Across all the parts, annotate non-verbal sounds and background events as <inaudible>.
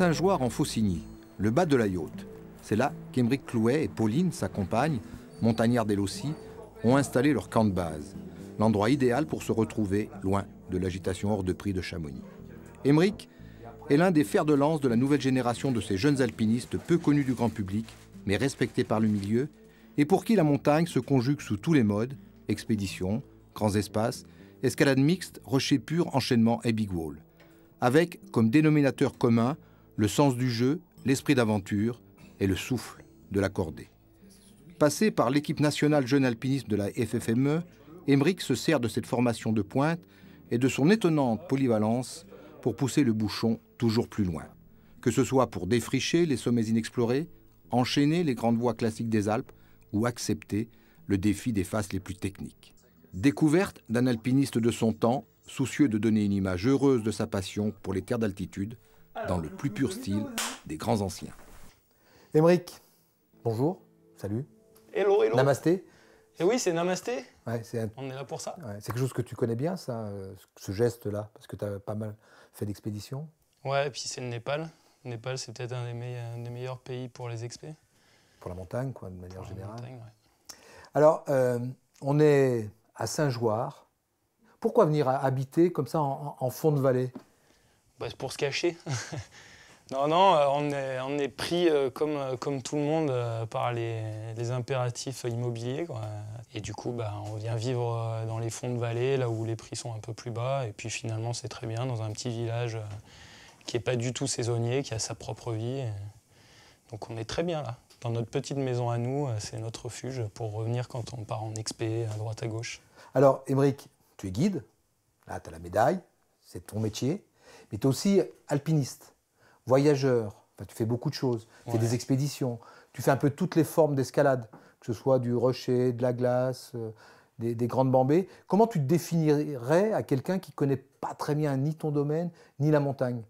Saint-Joire en Faucigny, le bas de la yacht. C'est là qu'Emeric Clouet et Pauline, sa compagne, montagnard d'elle aussi, ont installé leur camp de base. L'endroit idéal pour se retrouver loin de l'agitation hors de prix de Chamonix. Emeric est l'un des fers de lance de la nouvelle génération de ces jeunes alpinistes peu connus du grand public, mais respectés par le milieu, et pour qui la montagne se conjugue sous tous les modes, expéditions, grands espaces, escalade mixte, rochers pur, enchaînement et big wall. Avec comme dénominateur commun le sens du jeu, l'esprit d'aventure et le souffle de la cordée. Passé par l'équipe nationale jeune alpiniste de la FFME, Emmerich se sert de cette formation de pointe et de son étonnante polyvalence pour pousser le bouchon toujours plus loin. Que ce soit pour défricher les sommets inexplorés, enchaîner les grandes voies classiques des Alpes ou accepter le défi des faces les plus techniques. Découverte d'un alpiniste de son temps, soucieux de donner une image heureuse de sa passion pour les terres d'altitude, dans le plus pur style des grands anciens. Émeric, bonjour, salut. Hello, hello. Namasté. Eh oui, c'est namasté. c'est On est là pour ça. c'est quelque chose que tu connais bien, ça, euh, ce geste-là, parce que tu as pas mal fait d'expéditions. Ouais, et puis c'est le Népal. Le Népal, c'est peut-être un, des meilleurs pays pour les expés. Pour la montagne, quoi, de manière générale. Alors, euh, on est à Saint-Jouard. Pourquoi venir habiter comme ça en fond de vallée bah, pour se cacher. <laughs> non, non, euh, on est, pris euh, euh, comme, tout le monde par les, impératifs immobiliers. Et du coup, bah, on vient vivre dans les fonds de vallée, là où les prix sont un peu plus bas. Et puis finalement, c'est très bien dans un petit village qui n'est pas du tout saisonnier, qui a sa propre vie. Donc on est très bien là. Dans notre petite maison à nous, c'est notre refuge pour revenir quand on part en expé à droite à gauche. Alors, Émeric, tu es guide, là tu as la médaille, c'est ton métier mais tu es aussi alpiniste, voyageur, enfin, tu fais beaucoup de choses, tu fais des expéditions, tu fais un peu toutes les formes d'escalade, que ce soit du rocher, de la glace, euh, des, grandes bambées. Comment tu te définirais à quelqu'un qui connaît pas très bien ni ton domaine, ni la montagne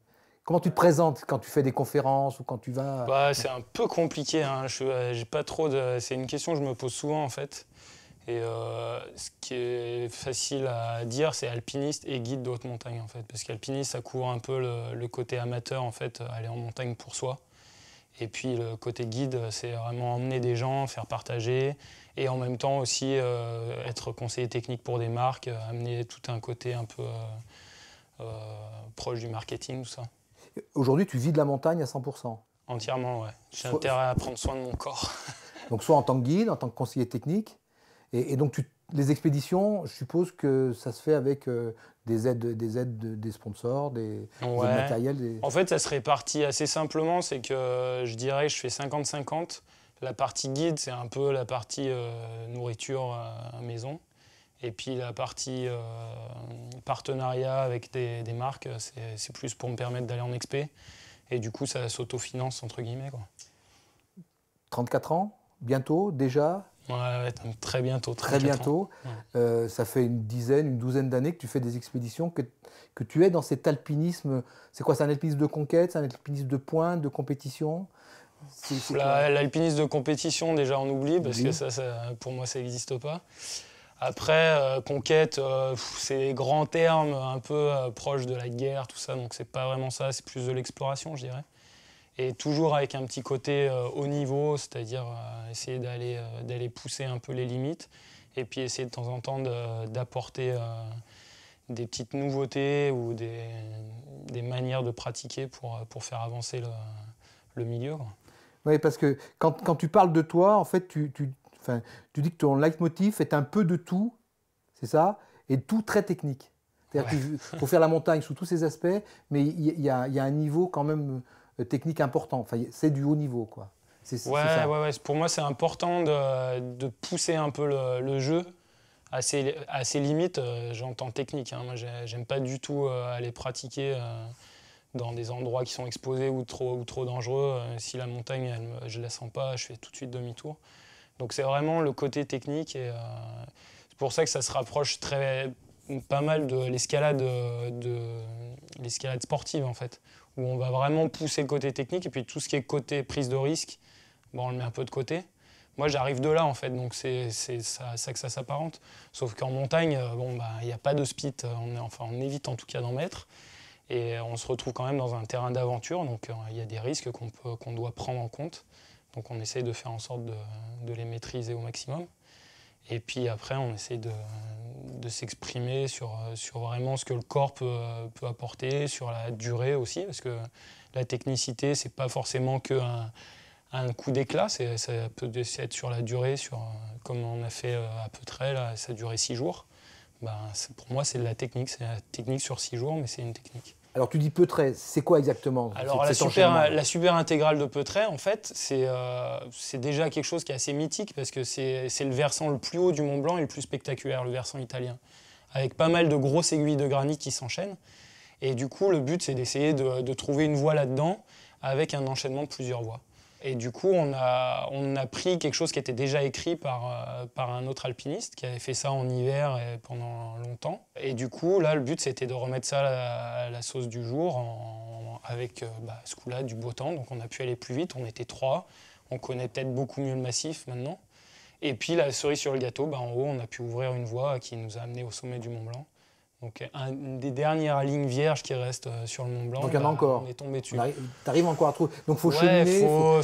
Comment tu te présentes quand tu fais des conférences ou quand tu vas bah, C'est un peu compliqué. Hein. Euh, j'ai pas trop C'est une question que je me pose souvent en fait. Et euh, ce qui est facile à dire, c'est alpiniste et guide d'autres montagnes en fait, parce qu'alpiniste ça couvre un peu le, côté amateur en fait, euh, aller en montagne pour soi. Et puis le côté guide, c'est vraiment emmener des gens, faire partager, et en même temps aussi euh, être conseiller technique pour des marques, amener tout un côté un peu proche du marketing, tout ça. Aujourd'hui, tu vis de la montagne à 100% Entièrement, ouais. J'ai intérêt à prendre soin de mon corps. <laughs> Donc soit en tant que guide, en tant que conseiller technique et, donc, les expéditions, je suppose que ça se fait avec euh, des aides, des aides des sponsors, des, ouais. matériels. En fait, ça se répartit assez simplement. C'est que je dirais je fais 50-50. La partie guide, c'est un peu la partie euh, nourriture euh, maison. Et puis la partie partenariat avec des, marques, c'est plus pour me permettre d'aller en expé. Et du coup, ça s'autofinance, entre guillemets. 34 ans, bientôt, déjà très bientôt. Très bientôt. Euh, ça fait une dizaine, une douzaine d'années que tu fais des expéditions, que, tu es dans cet alpinisme. C'est quoi C'est un alpinisme de conquête C'est un alpinisme de pointe, de compétition L'alpinisme de compétition, déjà, on oublie, parce que ça, pour moi, ça n'existe pas. Après, euh, conquête, euh, c'est grand terme, un peu proche de la guerre, tout ça, donc c'est pas vraiment ça, c'est plus de l'exploration, je dirais et toujours avec un petit côté euh, haut niveau, c'est-à-dire euh, essayer d'aller euh, d'aller pousser un peu les limites et puis essayer de temps en temps d'apporter des petites nouveautés ou des, manières de pratiquer pour, pour faire avancer le, milieu. Oui, parce que quand, tu parles de toi, en fait, tu, dis que ton leitmotiv est un peu de tout, c'est ça, et tout très technique. C'est-à-dire qu'il faut faire la montagne sous tous ses aspects, mais il y, y, a un niveau quand même euh, technique important. Enfin, c'est du haut niveau, quoi. ouais, Pour moi, c'est important de, pousser un peu le, jeu à ses, à ses limites. J'entends euh, technique. Hein. Moi, j'aime pas du tout euh, aller pratiquer dans des endroits qui sont exposés ou trop, ou trop dangereux. si la montagne, elle, je la sens pas, je fais tout de suite demi-tour. Donc, c'est vraiment le côté technique. Et c'est pour ça que ça se rapproche très, pas mal de l'escalade de, l'escalade sportive, en fait où on va vraiment pousser le côté technique et puis tout ce qui est côté prise de risque, on le met un peu de côté. Moi, j'arrive de là, en fait, donc c'est ça, ça, que ça s'apparente. Sauf qu'en montagne, euh, bon, bah, il n'y a pas de spit, euh, on, évite en tout cas d'en mettre. Et euh, on se retrouve quand même dans un terrain d'aventure, donc il y a des risques qu'on doit prendre en compte. Donc on essaye de faire en sorte de les maîtriser au maximum. Et puis après, on essaie de, s'exprimer sur, sur vraiment ce que le corps peut, apporter, sur la durée aussi, parce que la technicité, c'est pas forcément que un, coup d'éclat, ça peut être sur la durée, sur, comme on a fait euh, à peu près, ça a duré six jours. Ben, pour moi, c'est de la technique, c'est la technique sur six jours, mais c'est une technique. Alors tu dis Petret, c'est quoi exactement Alors la super, intégrale de Petret, en fait, euh, c'est déjà quelque chose qui est assez mythique parce que c'est le versant le plus haut du Mont Blanc et le plus spectaculaire, le versant italien, avec pas mal de grosses aiguilles de granit qui s'enchaînent. Et du coup, le but, c'est d'essayer de, de trouver une voie là-dedans avec un enchaînement de plusieurs voies. Et du coup, on a, pris quelque chose qui était déjà écrit par, euh, un autre alpiniste qui avait fait ça en hiver pendant longtemps. Et du coup, là, le but, c'était de remettre ça à la, sauce du jour avec, ce euh, bah, coup-là, du beau temps. Donc on a pu aller plus vite, on était trois. On connaît peut-être beaucoup mieux le massif maintenant. Et puis, la cerise sur le gâteau, bah, en haut, on a pu ouvrir une voie qui nous a amenés au sommet du Mont Blanc. Donc un, des dernières lignes vierges qui restent euh, sur le Mont Blanc. Donc il y en a bah, encore. On est tombé dessus. Tu arrives encore à trouver. Donc faut cheminer. Faut,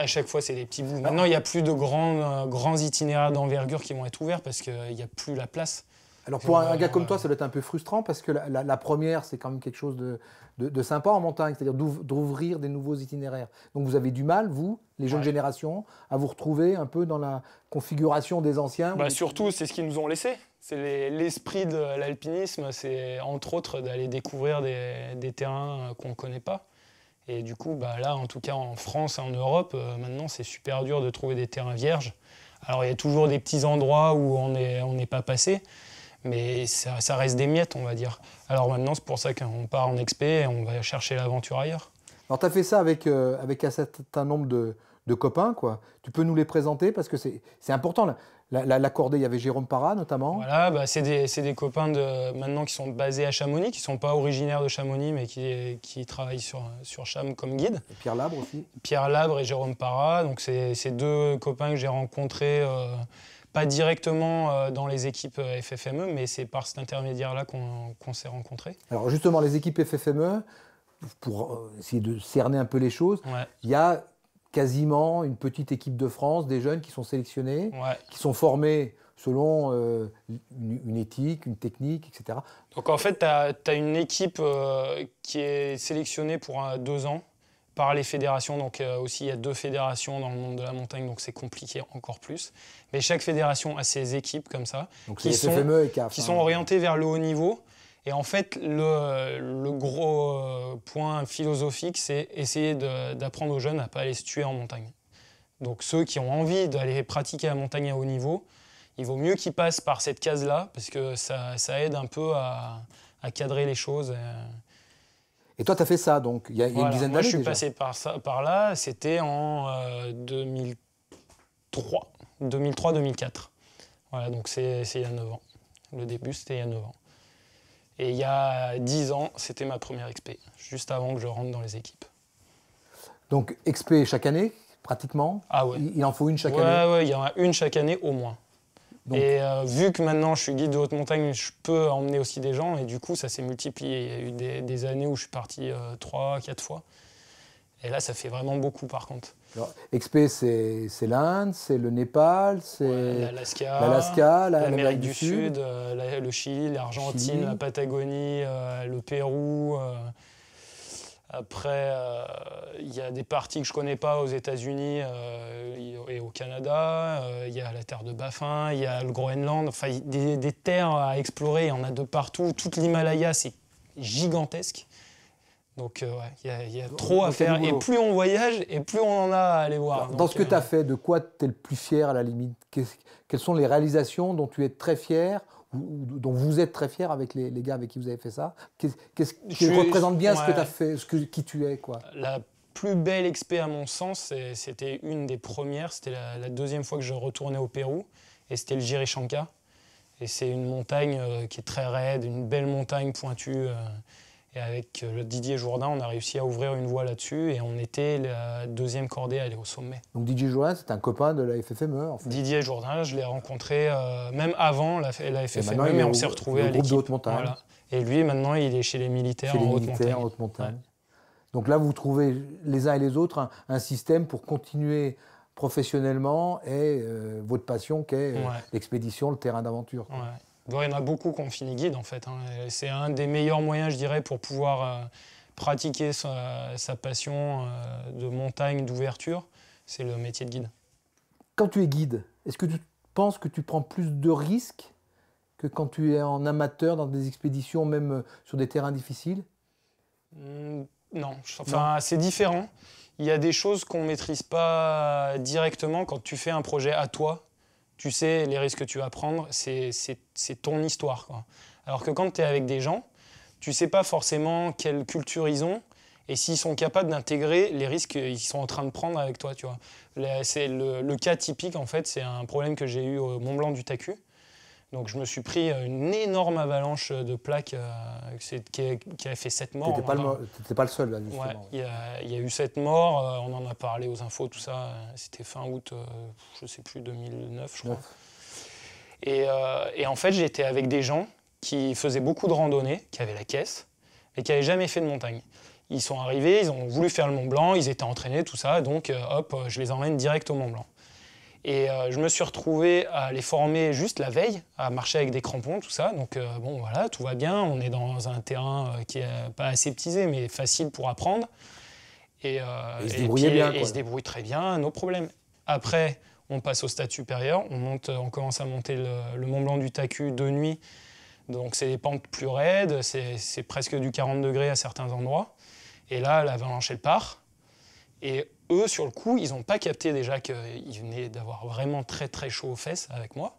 À chaque fois, c'est des petits bouts. Ah. Maintenant, il n'y a plus de grands, euh, grands itinéraires d'envergure qui vont être ouverts parce qu'il euh, n'y a plus la place. Alors pour un, gars comme toi, ça doit être un peu frustrant parce que la, première, c'est quand même quelque chose de, de, sympa en montagne, c'est-à-dire d'ouvrir des nouveaux itinéraires. Donc vous avez du mal, vous, les jeunes générations, à vous retrouver un peu dans la configuration des anciens. Bah, Surtout, c'est ce qu'ils nous ont laissé. C'est l'esprit de l'alpinisme, c'est entre autres d'aller découvrir des, terrains euh, qu'on ne connaît pas. Et du coup, bah, là, en tout cas en France et en Europe, euh, maintenant, c'est super dur de trouver des terrains vierges. Alors, il y a toujours des petits endroits où on n'est pas passé, mais ça, reste des miettes, on va dire. Alors maintenant, c'est pour ça qu'on part en expé et on va chercher l'aventure ailleurs. Alors, tu as fait ça euh, avec, un certain nombre de, de copains, quoi. Tu peux nous les présenter parce que c'est important. L'accordé, il y avait Jérôme Parra notamment. Voilà, bah, c'est des, copains de, maintenant qui sont basés à Chamonix, qui ne sont pas originaires de Chamonix, mais qui, qui travaillent sur, sur Cham comme guide. Pierre Labre aussi. Pierre Labre et Jérôme Parra. Donc, c'est deux copains que j'ai rencontrés, euh, pas directement euh, dans les équipes euh, FFME, mais c'est par cet intermédiaire-là qu'on s'est rencontrés. Alors, justement, les équipes FFME, pour essayer de cerner un peu les choses, il y a quasiment une petite équipe de France, des jeunes qui sont sélectionnés, qui sont formés selon euh, une, éthique, une technique, etc. Donc en fait, tu as, une équipe euh, qui est sélectionnée pour deux ans par les fédérations. Donc euh, aussi, il y a deux fédérations dans le monde de la montagne, donc c'est compliqué encore plus. Mais chaque fédération a ses équipes comme ça, qui, sont, e hein. sont orientées vers le haut niveau. Et en fait, le, gros euh, point philosophique, c'est essayer d'apprendre aux jeunes à ne pas aller se tuer en montagne. Donc ceux qui ont envie d'aller pratiquer la montagne à haut niveau, il vaut mieux qu'ils passent par cette case-là, parce que ça, aide un peu à, cadrer les choses. Euh. Et, toi, tu as fait ça, donc, il y a, une dizaine d'années je suis passé par, ça, par là, c'était en 2003, euh, 2003-2004. Voilà, donc c'est il y a 9 ans. Le début, c'était il y a 9 ans. Et il y a 10 ans, c'était ma première XP, juste avant que je rentre dans les équipes. Donc XP chaque année, pratiquement Ah ouais. Il, en faut une chaque année Ouais, il y en a une chaque année au moins. Et euh, vu que maintenant je suis guide de haute montagne, je peux emmener aussi des gens et du coup ça s'est multiplié. Il y a eu des, années où je suis parti 3-4 euh, fois. Et là ça fait vraiment beaucoup par contre. Alors, XP, c'est l'Inde, c'est le Népal, c'est l'Alaska, l'Amérique du, Sud, euh, le Chili, l'Argentine, la Patagonie, euh, le Pérou. Euh, après, il y a des parties que je ne connais pas aux États-Unis et au Canada. Il y a la terre de Baffin, il y a le Groenland. Enfin, des, des terres à explorer, il y en a de partout. Toute l'Himalaya, c'est gigantesque. Donc, euh, il y, a trop à faire. Et plus on voyage, et plus on en a à aller voir. Dans ce que euh, tu as fait, de quoi tu es le plus fier à la limite Quelles sont les réalisations dont tu es très fier dont vous êtes très fier avec les, gars avec qui vous avez fait ça Qu'est-ce qui représente bien ce que tu as fait, ce qui tu es quoi La plus belle expé à mon sens, c'était une des premières, c'était la, deuxième fois que je retournais au Pérou, et c'était le Jirichanka. Et c'est une montagne euh, qui est très raide, une belle montagne pointue. Et avec euh, Didier Jourdain, on a réussi à ouvrir une voie là-dessus et on était la deuxième cordée à aller au sommet. Donc Didier Jourdain, c'est un copain de la FFME en Didier Jourdain, je l'ai rencontré euh, même avant la, FFME, mais on s'est retrouvé à l'équipe. haute montagne. Et lui, maintenant, il est chez les militaires, en, haute montagne. Donc là, vous trouvez les uns et les autres un, système pour continuer professionnellement et euh, votre passion qui est l'expédition, le terrain d'aventure il y en a beaucoup qui ont fini guide en fait. Hein. C'est un des meilleurs moyens, je dirais, pour pouvoir euh, pratiquer sa, passion euh, de montagne, d'ouverture. C'est le métier de guide. Quand tu es guide, est-ce que tu penses que tu prends plus de risques que quand tu es en amateur dans des expéditions, même euh, sur des terrains difficiles hmm, Non, enfin, c'est différent. Il y a des choses qu'on ne maîtrise pas directement quand tu fais un projet à toi, tu sais les risques que tu vas prendre, c'est ton histoire. Alors que quand tu es avec des gens, tu sais pas forcément quelle culture ils ont et s'ils sont capables d'intégrer les risques qu'ils sont en train de prendre avec toi. Tu vois. C'est le, cas typique, en fait, c'est un problème que j'ai eu au Mont Blanc du Tacu. Donc je me suis pris euh, une énorme avalanche de plaques euh, qui, a, fait sept morts. Tu n'étais hein, pas, le seul Il y, a eu 7 morts, euh, on en a parlé aux infos, tout ça. C'était fin août, je ne sais plus, 2009, je crois. Et, en fait, j'étais avec des gens qui faisaient beaucoup de randonnées, qui avaient la caisse, et qui n'avaient jamais fait de montagne. Ils sont arrivés, ils ont voulu faire le Mont Blanc, ils étaient entraînés, tout ça, donc hop, je les emmène direct au Mont Blanc. Et euh, je me suis retrouvé à les former juste la veille, à marcher avec des crampons, tout ça. Donc euh, bon, voilà, tout va bien. On est dans un terrain euh, qui est pas aseptisé, mais facile pour apprendre. Et, se et, bien, et, se débrouillent très bien, nos problèmes. Après, on passe au stade supérieur. On, monte, on commence à monter le, Mont Blanc du Tacu de nuit. Donc c'est des pentes plus raides, c'est presque du 40 degrés à certains endroits. Et là, l'avalanche, elle part. Et eux, sur le coup, ils n'ont pas capté déjà qu'ils venaient d'avoir vraiment très très chaud aux fesses avec moi.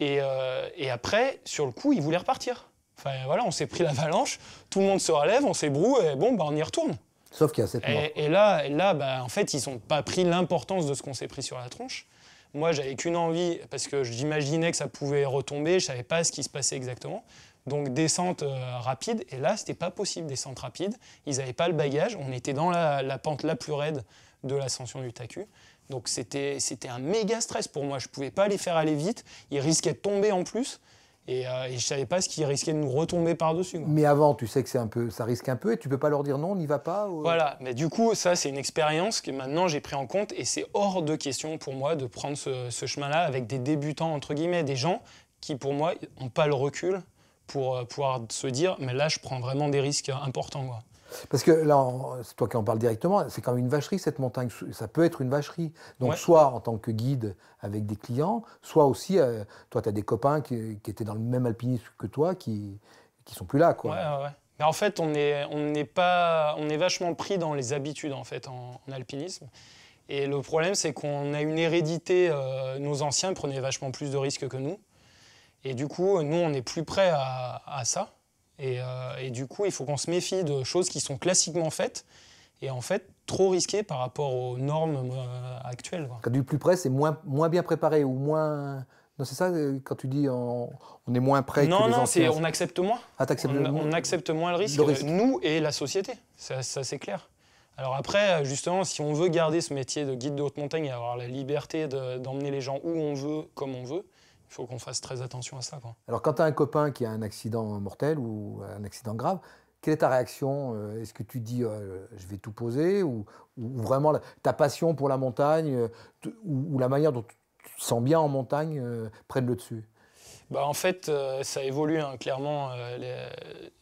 Et, euh, après, sur le coup, ils voulaient repartir. Enfin voilà, on s'est pris l'avalanche, tout le monde se relève, on s'ébroue et bon, bah, on y retourne. Sauf qu'il y a cette mort. Et, là, et là bah, en fait, ils n'ont pas pris l'importance de ce qu'on s'est pris sur la tronche. Moi, j'avais qu'une envie, parce que j'imaginais que ça pouvait retomber, je savais pas ce qui se passait exactement. Donc descente euh, rapide, et là, c'était pas possible, descente rapide. Ils n'avaient pas le bagage, on était dans la, pente la plus raide de l'ascension du tacu. Donc c'était un méga stress pour moi, je ne pouvais pas les faire aller vite, ils risquaient de tomber en plus. Euh, et, je ne savais pas ce qui risquait de nous retomber par-dessus. Mais avant, tu sais que c'est un peu, ça risque un peu et tu ne peux pas leur dire non, on n'y va pas. Voilà, mais du coup, ça, c'est une expérience que maintenant j'ai pris en compte et c'est hors de question pour moi de prendre ce, chemin-là avec des débutants, entre guillemets, des gens qui, pour moi, n'ont pas le recul pour euh, pouvoir se dire, mais là, je prends vraiment des risques importants. Parce que là, c'est toi qui en parles directement, c'est quand même une vacherie cette montagne. Ça peut être une vacherie. Donc, soit en tant que guide avec des clients, soit aussi, euh, toi, tu as des copains qui, étaient dans le même alpinisme que toi qui, qui sont plus là. Quoi. Ouais, ouais. Mais en fait, on est, on, pas, on est vachement pris dans les habitudes en, fait, en, alpinisme. Et le problème, c'est qu'on a une hérédité. Euh, nos anciens prenaient vachement plus de risques que nous. Et du coup, nous, on est plus prêts à, à ça. Euh, et, du coup, il faut qu'on se méfie de choses qui sont classiquement faites et en fait trop risquées par rapport aux normes euh, actuelles. Quand du plus près, c'est moins, bien préparé ou moins. Non, c'est ça euh, quand tu dis on, est moins prêt non, que les Non, c'est on accepte ah, moins. on, accepte moins le risque, nous et la société. Ça, c'est clair. Alors après, justement, si on veut garder ce métier de guide de haute montagne et avoir la liberté d'emmener les gens où on veut, comme on veut, il faut qu'on fasse très attention à ça. Alors, quand tu as un copain qui a un accident mortel ou un accident grave, quelle est ta réaction euh, Est-ce que tu dis oh, je vais tout poser ou, vraiment ta passion pour la montagne euh, ou, la manière dont tu te sens bien en montagne euh, prennent le dessus bah en fait, euh, ça évolue hein, clairement.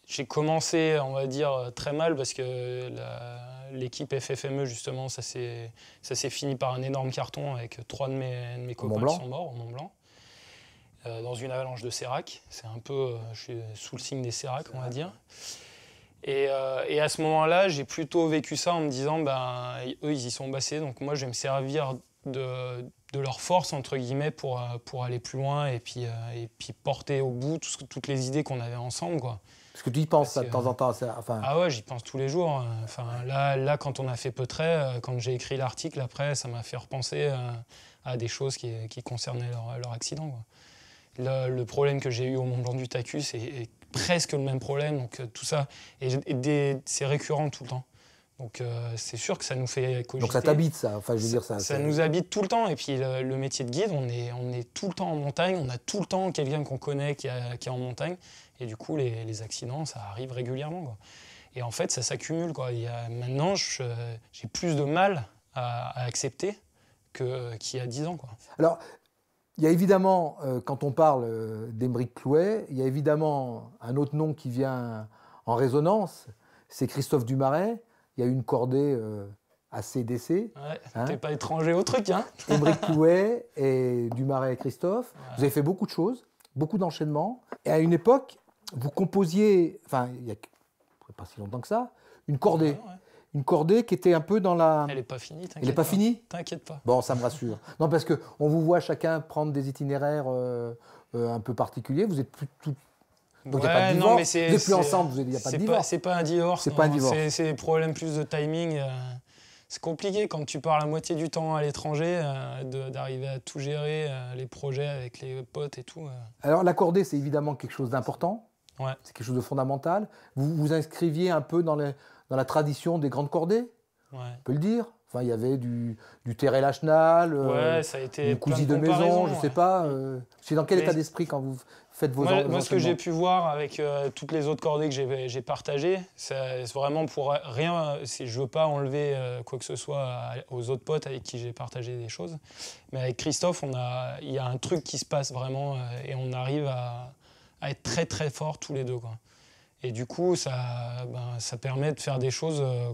J'ai commencé, on va dire, très mal parce que l'équipe FFME, justement, ça s'est fini par un énorme carton avec trois de mes, de mes copains qui sont morts au Mont Blanc. Euh, dans une avalanche de sérac. C'est un peu, euh, je suis sous le signe des sérac, on va dire. Euh, et, à ce moment-là, j'ai plutôt vécu ça en me disant, ben, eux, ils y sont bassés, donc moi, je vais me servir de, leur force, entre guillemets, pour, pour aller plus loin et puis, et puis porter au bout toutes les idées qu'on avait ensemble, quoi. Parce que tu y penses de temps en temps. Ah ouais, j'y pense tous les jours. Hein. Enfin, là, là, quand on a fait Peutray, quand j'ai écrit l'article après, ça m'a fait repenser à, des choses qui, concernaient leur, leur accident. Quoi le problème que j'ai eu au Mont Blanc du Tacus est, presque le même problème. Donc euh, tout ça, c'est récurrent tout le temps. Donc euh, c'est sûr que ça nous fait cogiter. Donc ça t'habite ça, enfin je veux ça, dire ça. Ça nous habite tout le temps et puis le, métier de guide, on est, on est tout le temps en montagne, on a tout le temps quelqu'un qu'on connaît qui, qui, est en montagne et du coup les, les accidents ça arrive régulièrement quoi. Et en fait ça s'accumule quoi. Il y a, maintenant j'ai plus de mal à, accepter qu'il y a 10 ans quoi. Alors il y a évidemment, euh, quand on parle euh, d'Émeric Clouet, il y a évidemment un autre nom qui vient en résonance, c'est Christophe Dumaret. Il y a une cordée à euh, CDC. Ouais, hein. T'es pas étranger au truc, hein <laughs> Émeric Clouet et Dumaret et Christophe. Vous avez fait beaucoup de choses, beaucoup d'enchaînements. Et à une époque, vous composiez, enfin, il n'y a pas si longtemps que ça, une cordée une cordée qui était un peu dans la. Elle n'est pas finie, t'inquiète. Elle n'est pas, finie T'inquiète pas. Bon, ça me rassure. <laughs> non, parce que on vous voit chacun prendre des itinéraires euh, euh, un peu particuliers. Vous êtes plus tout. Donc il a pas de divorce. Non, mais c'est, vous plus ensemble, il n'y pas divorce. c'est pas un divorce. C'est pas un divorce. C'est, des problèmes plus de timing. Euh, c'est compliqué quand tu parles la moitié du temps à l'étranger, d'arriver à tout gérer, les projets avec les potes et tout. Alors la cordée, c'est évidemment quelque chose d'important. Ouais. C'est quelque chose de fondamental. Vous vous inscriviez un peu dans les dans la tradition des grandes cordées, on peut le dire. Enfin, il y avait du, du Terre Lachenal, du euh, de, maison, je ne sais pas. Euh, c'est dans quel état d'esprit quand vous faites vos Moi, moi ce que j'ai pu voir avec euh, toutes les autres cordées que j'ai partagées, c'est vraiment pour rien. Si je veux pas enlever quoi que ce soit aux autres potes avec qui j'ai partagé des choses. Mais avec Christophe, il a, y a un truc qui se passe vraiment et on arrive à, être très très forts tous les deux. Et du coup, ça, ben, ça permet de faire des choses euh,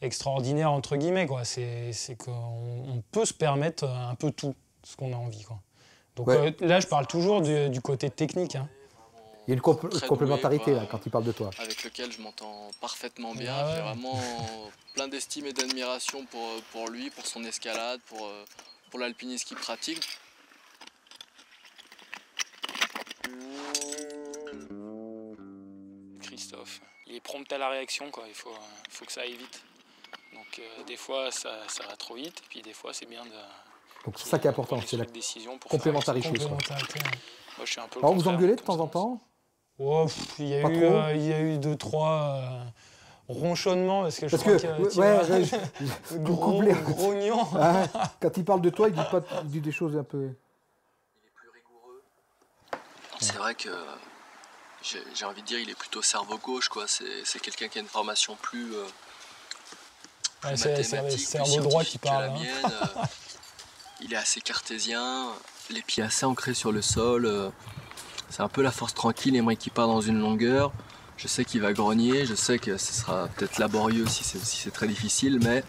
extraordinaires, entre guillemets. quoi. C'est qu'on peut se permettre euh, un peu tout ce qu'on a envie. Quoi. Donc euh, là, je parle toujours du, côté technique. Hein. Il y a une complémentarité là, quand il parle de toi. Avec lequel je m'entends parfaitement bien. J'ai vraiment <laughs> plein d'estime et d'admiration pour, lui, pour son escalade, pour, pour l'alpinisme qu'il pratique. Christophe. Il est prompt à la réaction, quoi. il faut, euh, que ça aille vite. Donc euh, des fois ça, va trop vite, puis des fois c'est bien de... Donc c'est ça qui est important, c'est la décision pour complémentarité. vous engueulez de temps en temps oh, euh, il, y a eu deux, trois... ronchonnements, parce que je que, ouais, <laughs> ah, quand il parle de toi, il dit pas des choses un peu. Il est plus rigoureux. C'est vrai que j'ai envie de dire, il est plutôt cerveau gauche, quoi. C'est quelqu'un qui a une formation plus, mathématique, plus scientifique la il est assez cartésien, les pieds assez ancrés sur le sol. Euh. c'est un peu la force tranquille, et moi qui part dans une longueur. Je sais qu'il va grogner, je sais que ce sera peut-être laborieux si c'est très difficile, mais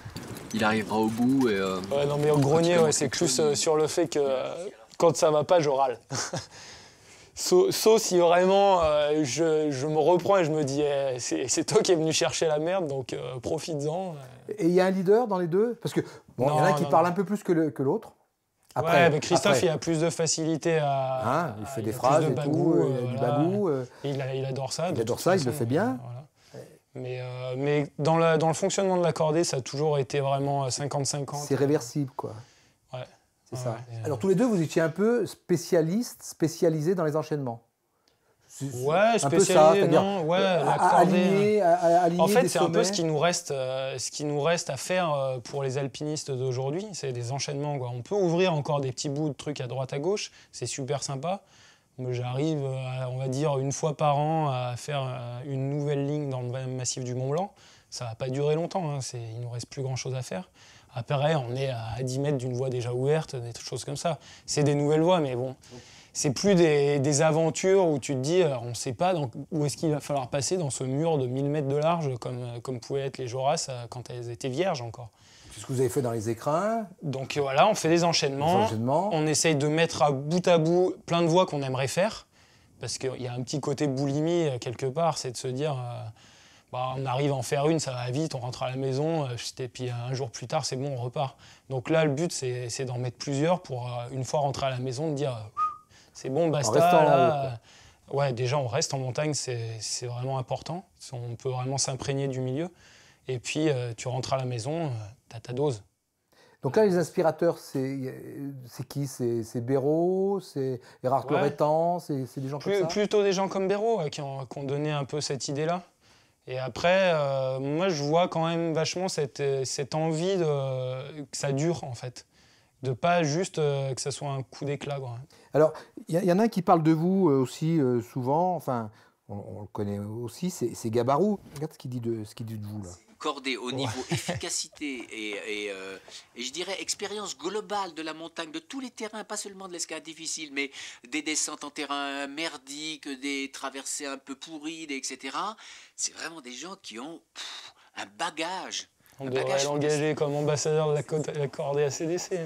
il arrivera au bout. Et, euh, ouais, non, mais grogner, c'est plus euh, sur le fait que quand ça va pas, je râle. <laughs> Sauf si vraiment euh, je, me reprends et je me dis eh, c'est toi qui est venu chercher la merde, donc euh, en euh. Et il y a un leader dans les deux Parce que bon, il y en a qui parle un peu plus que l'autre. après. Avec Christophe, il il a plus de facilité à. Hein, il fait des phrases, et tout, euh, du Il, a, adore ça. Il adore ça, il le fait bien. Mais, dans, le fonctionnement de la cordée, ça a toujours été vraiment 50-50. C'est réversible, quoi. Ah Alors tous les deux, vous étiez un peu spécialistes, spécialisés dans les enchaînements. Ouais, spécialisé, non, ouais, euh, euh, en fait, c'est un peu ce qui nous reste, euh, ce qui nous reste à faire pour les alpinistes d'aujourd'hui, c'est des enchaînements. On peut ouvrir encore des petits bouts de trucs à droite à gauche, c'est super sympa. j'arrive, on va dire une fois par an, à faire une nouvelle ligne dans le massif du Mont Blanc. Ça va pas durer longtemps. Hein, il nous reste plus grand chose à faire. Après, on est à 10 mètres d'une voie déjà ouverte, des choses comme ça. C'est des nouvelles voies, mais bon. C'est plus des, aventures où tu te dis, euh, on ne sait pas où est-ce qu'il va falloir passer dans ce mur de 1000 mètres de large, comme, euh, comme pouvaient être les Joras euh, quand elles étaient vierges encore. C'est ce que vous avez fait dans les écrins. Donc voilà, on fait des enchaînements. On essaye de mettre à bout à bout plein de voies qu'on aimerait faire. Parce qu'il y a un petit côté boulimie quelque part, c'est de se dire. Bah, on arrive à en faire une, ça va vite, on rentre à la maison, euh, et puis euh, un jour plus tard, c'est bon, on repart. Donc là, le but, c'est d'en mettre plusieurs pour, euh, une fois rentré à la maison, de dire c'est bon, basta. En là, ouais, déjà, on reste en montagne, c'est vraiment important. On peut vraiment s'imprégner du milieu. Et puis, tu rentres à la maison, tu as ta dose. Donc là, les aspirateurs c'est qui C'est Béraud, c'est Erard ouais. c'est des gens comme ça Plutôt des gens comme Béraud qui ont donné un peu cette idée-là. Et après, euh, moi, je vois quand même vachement euh, cette, envie de, que ça dure, en fait. De pas juste euh, que ça soit un coup d'éclat. Alors, il y, en a qui parle de vous aussi souvent, enfin, on, le connaît aussi, c'est Gabarou. Regarde ce qu'il dit, de, ce dit de vous, là cordée au niveau <laughs> efficacité euh, et, je dirais expérience globale de la montagne, de tous les terrains, pas seulement de l'escalade difficile, mais des descentes en terrain merdique, des traversées un peu pourries, etc. C'est vraiment des gens qui ont un bagage. On un devrait l'engager comme ambassadeur de la, côte, la cordée ACDC.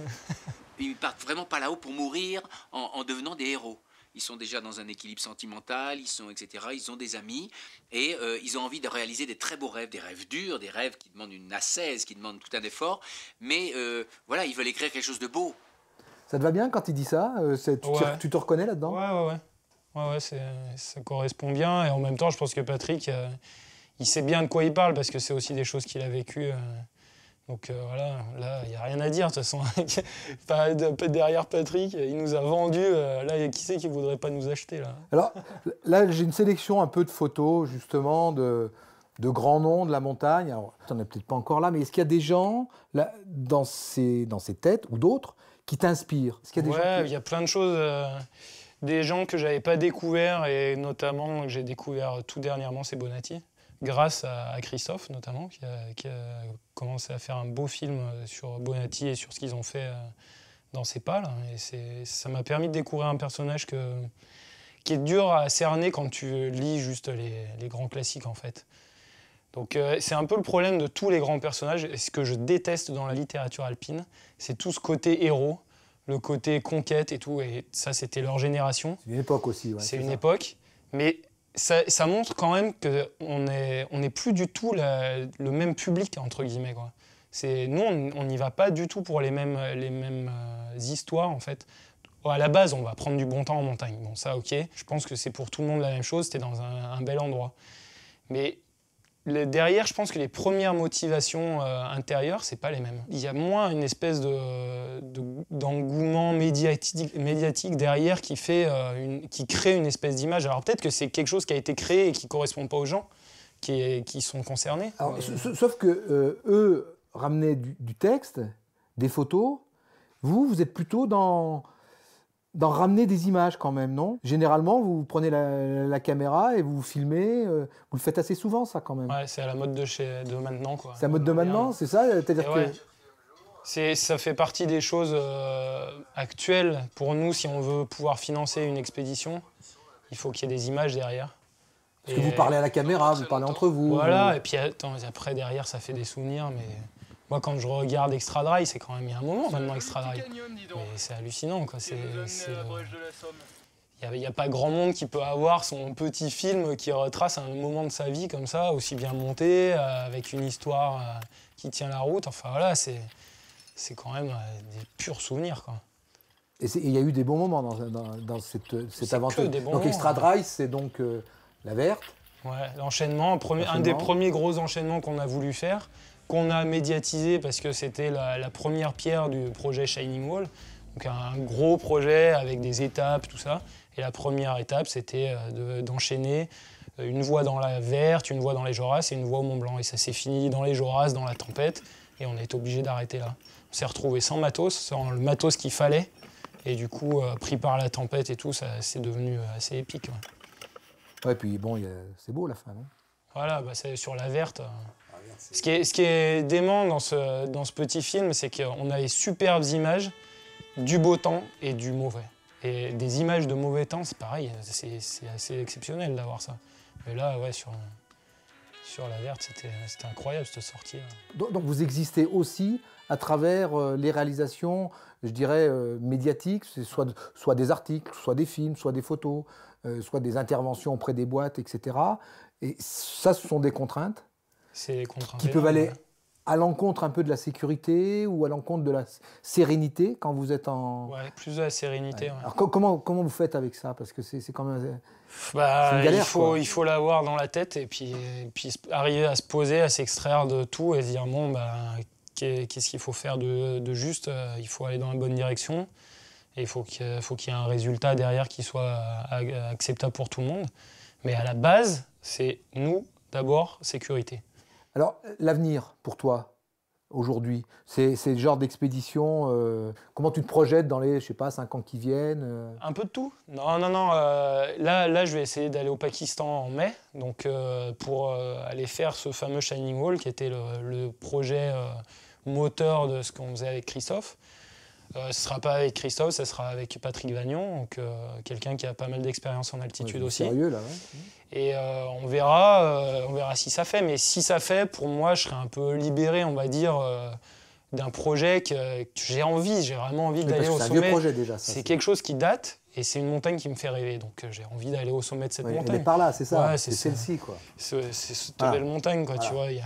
Ils partent vraiment pas là-haut pour mourir en devenant des héros ils sont déjà dans un équilibre sentimental, ils sont, etc. Ils ont des amis et euh, ils ont envie de réaliser des très beaux rêves, des rêves durs, des rêves qui demandent une assaise, qui demandent tout un effort. Mais euh, voilà, ils veulent écrire quelque chose de beau. Ça te va bien quand il dit ça euh, tu, te reconnais là-dedans Ouais, ouais, ouais. Ouais, ouais ça correspond bien. Et en même temps, je pense que Patrick, il sait bien de quoi il parle parce que c'est aussi des choses qu'il a vécues donc euh, voilà, là, il n'y a rien à dire, de toute façon. <laughs> pas derrière Patrick, il nous a vendu. Euh, là, qui sait qui ne voudrait pas nous acheter là Alors là, j'ai une sélection un peu de photos, justement, de, de grands noms de la montagne. Alors, tu n'en es peut-être pas encore là, mais est-ce qu'il y a des gens là, dans, ces, dans ces têtes ou d'autres qui t'inspirent Oui, il y a plein de choses. Euh, des gens que j'avais pas découverts, et notamment j'ai découvert tout dernièrement, ces Bonatti grâce à, Christophe notamment, qui a, commencé à faire un beau film euh, sur Bonatti et sur ce qu'ils ont fait euh, dans ses pas. Et ça m'a permis de découvrir un personnage que, qui est dur à cerner quand tu lis juste les, grands classiques en fait. Donc euh, c'est un peu le problème de tous les grands personnages, et ce que je déteste dans la littérature alpine, c'est tout ce côté héros, le côté conquête et tout, et ça c'était leur génération. C'est une époque aussi. c'est une époque, mais ça, montre quand même qu'on n'est on est plus du tout le même public, entre guillemets. Quoi. Nous, on n'y va pas du tout pour les mêmes, les mêmes euh, histoires, en fait. À la base, on va prendre du bon temps en montagne. Bon, ça, ok. Je pense que c'est pour tout le monde la même chose, C'était dans un, un, bel endroit. Mais derrière, je pense que les premières motivations intérieures, intérieures, c'est pas les mêmes. Il y a moins une espèce d'engouement médiatique, derrière qui, fait, euh, qui crée une espèce d'image. Alors peut-être que c'est quelque chose qui a été créé et qui correspond pas aux gens qui, sont concernés. Euh, sauf que euh, eux ramenaient du, texte, des photos. Vous, vous êtes plutôt dans d'en ramener des images quand même, non Généralement, vous prenez la, caméra et vous, filmez. Euh, vous le faites assez souvent, ça, quand même. Ouais, c'est à la mode de, chez, de maintenant, quoi. C'est à la mode de maintenant, c'est ça cest ça fait partie des choses euh, actuelles. Pour nous, si on veut pouvoir financer une expédition, il faut qu'il y ait des images derrière. Parce que vous parlez à la caméra, vous parlez entre vous. Voilà, et puis attends, après, derrière, ça fait des souvenirs, mais... Moi, quand je regarde Extra Dry, c'est quand même il y a un moment maintenant, Extra Dry. c'est hallucinant, quoi. C'est, il n'y a, pas grand monde qui peut avoir son petit film qui retrace un moment de sa vie comme ça, aussi bien monté, euh, avec une histoire euh, qui tient la route. Enfin voilà, c'est, quand même euh, des purs souvenirs. Quoi. Et il y a eu des bons moments dans, cette, cette aventure. donc Extra hein. Dry, c'est donc la verte. Ouais, l'enchaînement, un des premiers gros enchaînements qu'on a voulu faire qu'on a médiatisé parce que c'était la, première pierre du projet Shining Wall. Donc un gros projet avec des étapes, tout ça. Et la première étape, c'était euh, d'enchaîner euh, une voie dans la verte, une voie dans les Joras et une voie au Mont Blanc. Et ça s'est fini dans les Joras, dans la tempête, et on est obligé d'arrêter là. On s'est retrouvé sans matos, sans le matos qu'il fallait. Et du coup, euh, pris par la tempête et tout, ça c'est devenu assez épique. Et puis bon, c'est beau la fin, Voilà, bah, c'est sur la verte. Ce qui est, dément dans ce, petit film, c'est qu'on a les superbes images du beau temps et du mauvais. Et des images de mauvais temps, c'est pareil, c'est assez exceptionnel d'avoir ça. Mais là, ouais, sur, la verte, c'était incroyable cette sortie. Hein. Donc, vous existez aussi à travers euh, les réalisations, je dirais, euh, médiatiques, soit, soit des articles, soit des films, soit des photos, euh, soit des interventions auprès des boîtes, etc. Et ça, ce sont des contraintes qui peuvent aller à l'encontre un peu de la sécurité ou à l'encontre de la sérénité quand vous êtes en. Ouais, plus de la sérénité. Alors, comment, comment vous faites avec ça Parce que c'est quand même. Bah, il faut, il faut l'avoir dans la tête et puis, puis arriver à se poser, à s'extraire de tout et se dire bon, bah, qu'est-ce qu'il faut faire de, juste euh, Il faut aller dans la bonne direction et faut il faut qu'il y ait un résultat derrière qui soit euh, acceptable pour tout le monde. Mais à la base, c'est nous d'abord sécurité. Alors, l'avenir pour toi aujourd'hui C'est le genre d'expédition euh, Comment tu te projettes dans les, je sais pas, 5 ans qui viennent euh Un peu de tout. Non, non, non. Euh, là, là, je vais essayer d'aller au Pakistan en mai, donc pour aller faire ce fameux Shining Wall qui était le projet moteur de ce qu'on faisait avec Christophe. Euh, ce ne sera pas avec Christophe, ce sera avec Patrick Vagnon, euh, quelqu'un qui a pas mal d'expérience en altitude aussi. Et euh, on verra, on verra si ça fait. Mais si ça fait, pour moi, je serai un peu libéré, on va dire. d'un projet que, j'ai envie, j'ai vraiment envie d'aller au sommet. C'est un projet, déjà. C'est quelque chose qui date et c'est une montagne qui me fait rêver. Donc j'ai envie d'aller au sommet de cette montagne. Elle par là, c'est ça. c'est celle-ci quoi. C'est cette belle montagne quoi, tu vois. Il y a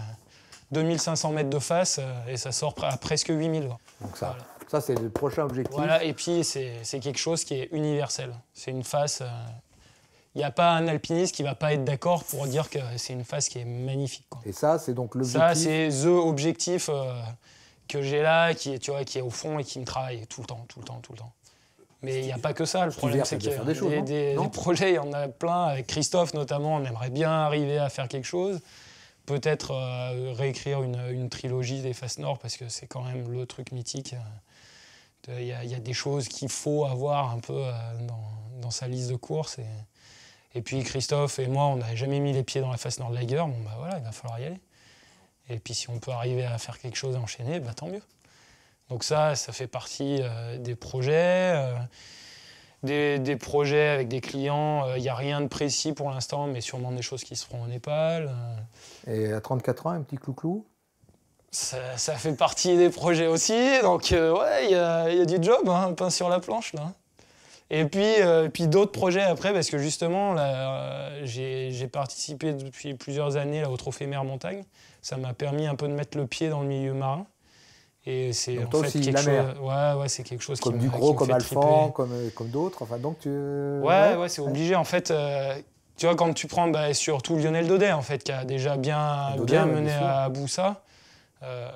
2500 mètres de face et ça sort à presque 8000. Donc ça c'est le prochain objectif. Voilà, et puis c'est quelque chose qui est universel. C'est une face. Il euh, n'y a pas un alpiniste qui va pas être d'accord pour dire que c'est une face qui est magnifique. Et ça, c'est donc le Ça, c'est the objectif euh, que j'ai là, qui est, tu vois, qui est au fond et qui me travaille tout le temps, tout le temps, tout le temps. Mais il n'y a pas que ça. Le problème, c'est qu'il y a des, choses, projets, il y en a plein. Avec Christophe, notamment, on aimerait bien arriver à faire quelque chose. Peut-être euh, réécrire une, une, trilogie des Faces Nord, parce que c'est quand même le truc mythique. Il euh, y, a des choses qu'il faut avoir un peu euh, dans, sa liste de courses. Et, puis Christophe et moi, on n'avait jamais mis les pieds dans la face nord de Bon, bah voilà, il va falloir y aller. Et puis si on peut arriver à faire quelque chose enchaîné, enchaîner, bah, tant mieux. Donc ça, ça fait partie euh, des projets. des, projets avec des clients, il n'y a rien de précis pour l'instant, mais sûrement des choses qui se feront au Népal. Et à 34 ans, un petit clou-clou ça, fait partie des projets aussi, donc euh, ouais, il y a, du job, hein, pain sur la planche là. Et euh, puis, d'autres projets après, parce que justement, euh, j'ai participé depuis plusieurs années au Trophée Mer Montagne. Ça m'a permis un peu de mettre le pied dans le milieu marin. Et c'est quelque chose. Ouais, ouais, c'est quelque chose comme du gros, comme Alphand, comme, comme d'autres. Enfin, donc Ouais, ouais, c'est obligé en fait. tu vois, quand tu prends bah, surtout Lionel Daudet, en qui a déjà bien, bien mené à bout ça, euh,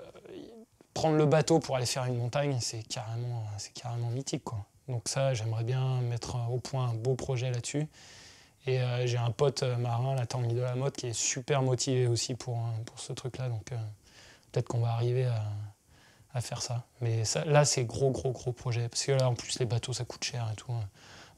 prendre le bateau pour aller faire une montagne, c'est carrément, carrément mythique. Quoi. Donc ça, j'aimerais bien mettre au point un beau projet là-dessus. Et euh, j'ai un pote euh, marin, la Tanguy de la Motte, qui est super motivé aussi pour, ce truc-là. Donc peut-être qu'on va arriver à, faire ça. Mais là, c'est gros, gros, gros projet. Parce que là, en plus, les bateaux, ça coûte cher et tout. Hein.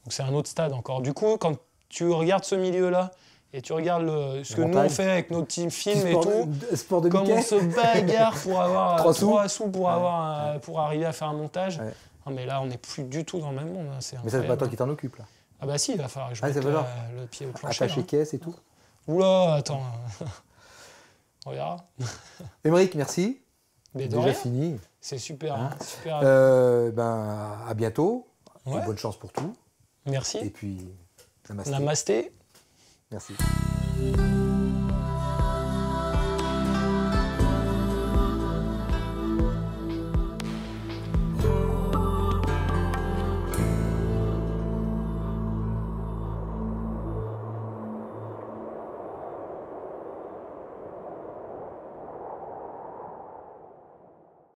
Donc c'est un autre stade encore. Du coup, quand tu regardes ce milieu-là, et tu regardes ce que nous on fait avec nos petits films et tout, comment sport de on se bagarre pour avoir 3 <laughs> sous, sous pour, avoir pour arriver à faire un montage. Non, ah, mais là, on n'est plus du tout dans le même monde. Hein, mais ça, c'est pas toi qui t'en occupe là. Ah bah si, il va falloir que je ah, le pied au plancher. Attaché hein. caisse et tout. Oula, attends. <laughs> on verra. <laughs> Émeric, merci. Mais fini. C'est super. A hein. euh, ben, à bientôt. bonne chance pour tout. Merci. Et puis, namasté. Namasté. Merci.